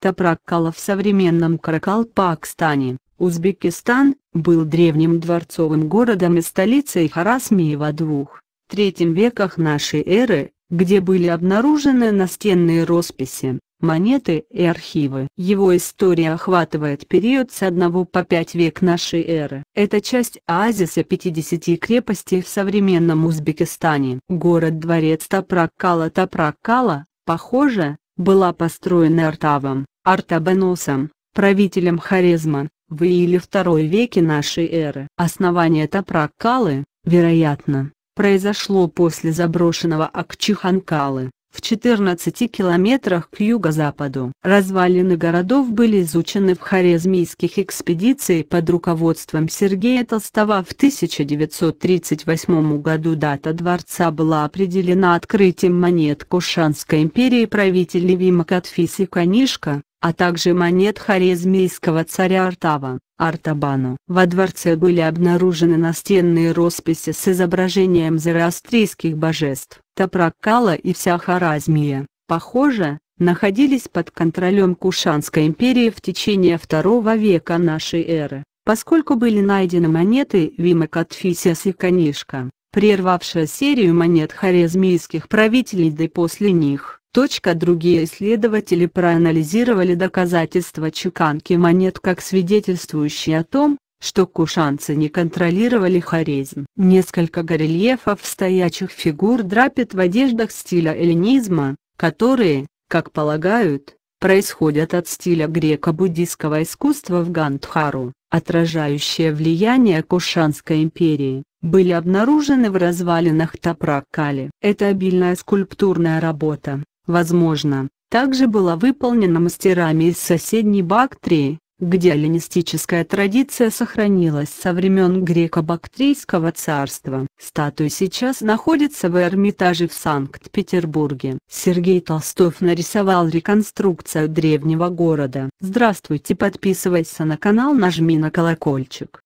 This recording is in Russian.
Тапраккала в современном Каракалпакстане, Узбекистан, был древним дворцовым городом и столицей Харасмиева двух, третьем веках нашей эры, где были обнаружены настенные росписи, монеты и архивы. Его история охватывает период с 1 по 5 век нашей эры. Это часть оазиса 50 крепостей в современном Узбекистане. Город-дворец Тапраккала Тапраккала, похоже, была построена Артавом, Артабаносом, правителем Хорезма, в или II веке нашей эры. Основание Тапраккалы, вероятно, произошло после заброшенного Акчиханкалы. В 14 километрах к юго-западу развалины городов были изучены в хорезмийских экспедициях под руководством Сергея Толстого в 1938 году дата дворца была определена открытием монет Кушанской империи правителей Вима Катфис и Канишка, а также монет харизмейского царя Артава, Артабану. Во дворце были обнаружены настенные росписи с изображением зороастрийских божеств. Тапраккала и вся Харазмия, похоже, находились под контролем Кушанской империи в течение II века нашей эры, поскольку были найдены монеты Вима Катфисиас и Канишка, прервавшая серию монет харизмийских правителей да после них. Точка. Другие исследователи проанализировали доказательства чеканки монет как свидетельствующие о том, что кушанцы не контролировали харизм. Несколько горельефов стоячих фигур драпят в одеждах стиля эллинизма, которые, как полагают, происходят от стиля греко-буддийского искусства в Гандхару, отражающие влияние Кушанской империи, были обнаружены в развалинах Тапраккали. Это обильная скульптурная работа, Возможно, также была выполнена мастерами из соседней Бактрии, где эллинистическая традиция сохранилась со времен греко-бактрийского царства. Статуя сейчас находится в Эрмитаже в Санкт-Петербурге. Сергей Толстов нарисовал реконструкцию древнего города. Здравствуйте подписывайся на канал нажми на колокольчик.